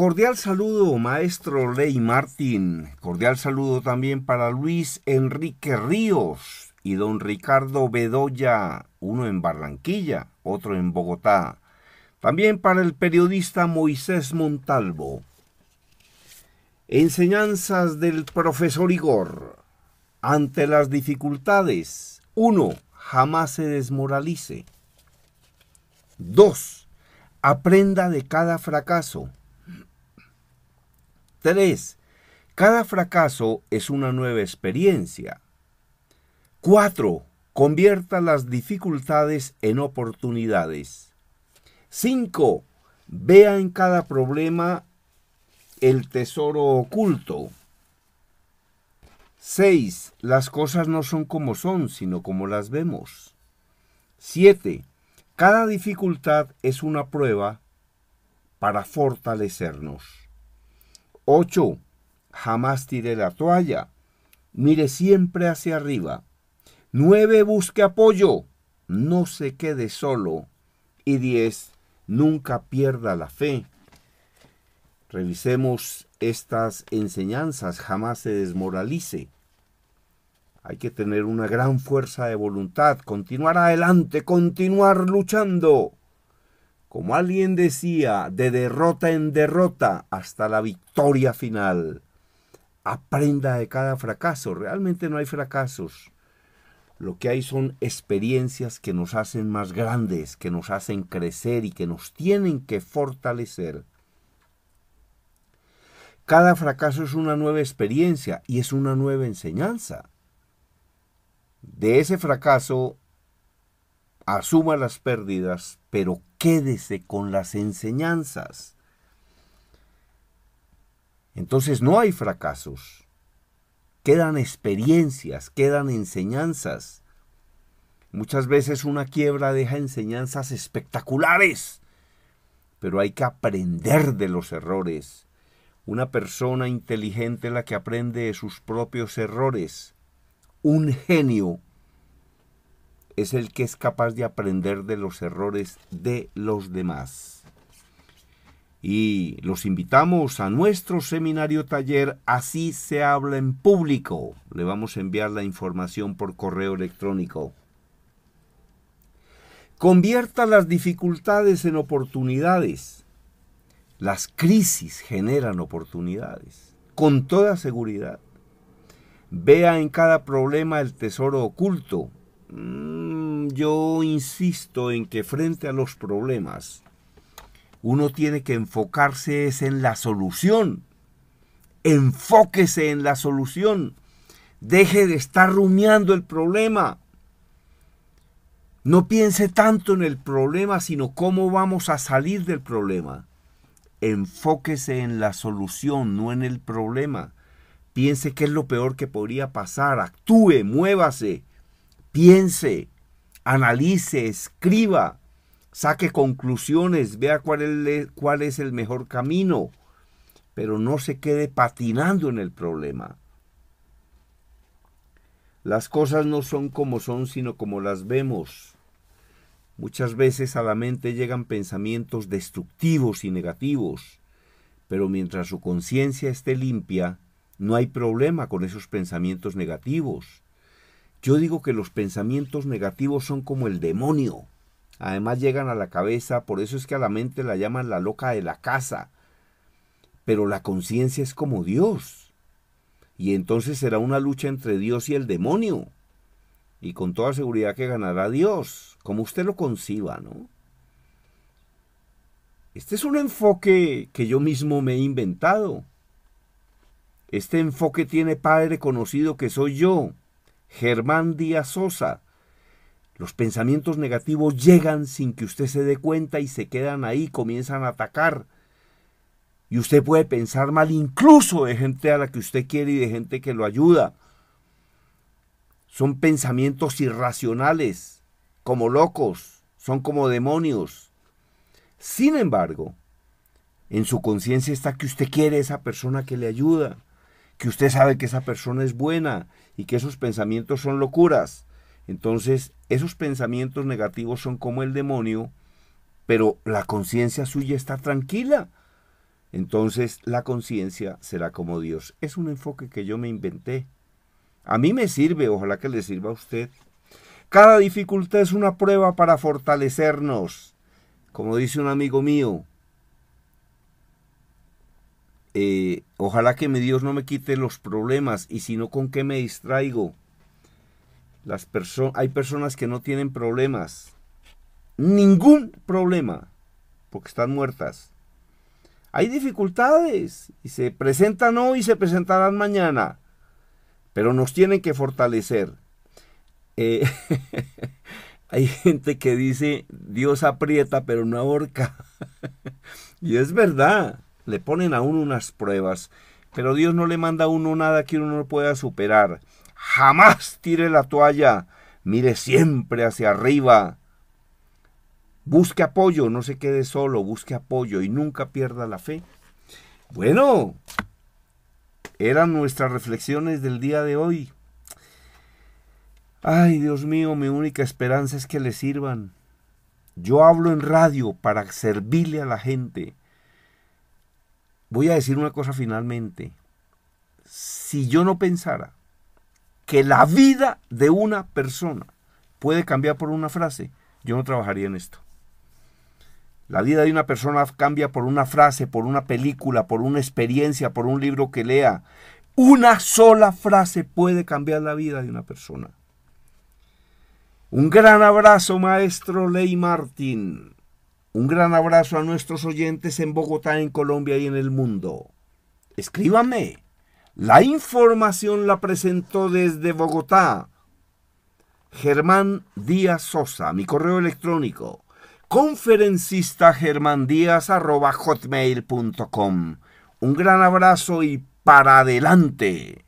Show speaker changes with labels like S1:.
S1: Cordial saludo, maestro Ley Martín. Cordial saludo también para Luis Enrique Ríos y don Ricardo Bedoya, uno en Barranquilla, otro en Bogotá. También para el periodista Moisés Montalvo. Enseñanzas del profesor Igor. Ante las dificultades, uno, Jamás se desmoralice. 2. Aprenda de cada fracaso. 3. Cada fracaso es una nueva experiencia. 4. Convierta las dificultades en oportunidades. 5. Vea en cada problema el tesoro oculto. 6. Las cosas no son como son, sino como las vemos. 7. Cada dificultad es una prueba para fortalecernos. 8. Jamás tire la toalla. Mire siempre hacia arriba. 9. Busque apoyo. No se quede solo. Y 10. Nunca pierda la fe. Revisemos estas enseñanzas. Jamás se desmoralice. Hay que tener una gran fuerza de voluntad, continuar adelante, continuar luchando como alguien decía, de derrota en derrota hasta la victoria final. Aprenda de cada fracaso. Realmente no hay fracasos. Lo que hay son experiencias que nos hacen más grandes, que nos hacen crecer y que nos tienen que fortalecer. Cada fracaso es una nueva experiencia y es una nueva enseñanza. De ese fracaso asuma las pérdidas, pero quédese con las enseñanzas. Entonces no hay fracasos, quedan experiencias, quedan enseñanzas. Muchas veces una quiebra deja enseñanzas espectaculares, pero hay que aprender de los errores. Una persona inteligente la que aprende de sus propios errores. Un genio es el que es capaz de aprender de los errores de los demás. Y los invitamos a nuestro seminario taller Así se habla en público. Le vamos a enviar la información por correo electrónico. Convierta las dificultades en oportunidades. Las crisis generan oportunidades, con toda seguridad. Vea en cada problema el tesoro oculto yo insisto en que frente a los problemas, uno tiene que enfocarse en la solución. Enfóquese en la solución. Deje de estar rumiando el problema. No piense tanto en el problema, sino cómo vamos a salir del problema. Enfóquese en la solución, no en el problema. Piense qué es lo peor que podría pasar. Actúe, muévase, piense analice, escriba, saque conclusiones, vea cuál es, el mejor camino, pero no se quede patinando en el problema. Las cosas no son como son, sino como las vemos. Muchas veces a la mente llegan pensamientos destructivos y negativos, pero mientras su conciencia esté limpia, no hay problema con esos pensamientos negativos. Yo digo que los pensamientos negativos son como el demonio. Además llegan a la cabeza, por eso es que a la mente la llaman la loca de la casa. Pero la conciencia es como Dios. Y entonces será una lucha entre Dios y el demonio. Y con toda seguridad que ganará Dios, como usted lo conciba, ¿no? Este es un enfoque que yo mismo me he inventado. Este enfoque tiene padre conocido que soy yo, Germán Díaz Sosa. Los pensamientos negativos llegan sin que usted se dé cuenta y se quedan ahí, comienzan a atacar. Y usted puede pensar mal incluso de gente a la que usted quiere y de gente que lo ayuda. Son pensamientos irracionales, como locos, son como demonios. Sin embargo, en su conciencia está que usted quiere a esa persona que le ayuda que usted sabe que esa persona es buena y que esos pensamientos son locuras. Entonces, esos pensamientos negativos son como el demonio, pero la conciencia suya está tranquila. Entonces, la conciencia será como Dios. Es un enfoque que yo me inventé. A mí me sirve, ojalá que le sirva a usted. Cada dificultad es una prueba para fortalecernos. Como dice un amigo mío, eh, Ojalá que mi Dios no me quite los problemas y si no, ¿con qué me distraigo? Las personas hay personas que no tienen problemas. Ningún problema. Porque están muertas. Hay dificultades y se presentan hoy y se presentarán mañana. Pero nos tienen que fortalecer. Eh, hay gente que dice Dios aprieta pero no ahorca. y es verdad le ponen a uno unas pruebas, pero Dios no le manda a uno nada que uno no pueda superar. Jamás tire la toalla, mire siempre hacia arriba. Busque apoyo, no se quede solo, busque apoyo y nunca pierda la fe. Bueno, eran nuestras reflexiones del día de hoy. Ay, Dios mío, mi única esperanza es que le sirvan. Yo hablo en radio para servirle a la gente. Voy a decir una cosa finalmente. Si yo no pensara que la vida de una persona puede cambiar por una frase, yo no trabajaría en esto. La vida de una persona cambia por una frase, por una película, por una experiencia, por un libro que lea. Una sola frase puede cambiar la vida de una persona. Un gran abrazo, maestro Ley Martín. Un gran abrazo a nuestros oyentes en Bogotá, en Colombia y en el mundo. Escríbame. La información la presentó desde Bogotá. Germán Díaz Sosa, mi correo electrónico. Conferencista germán díaz Un gran abrazo y para adelante.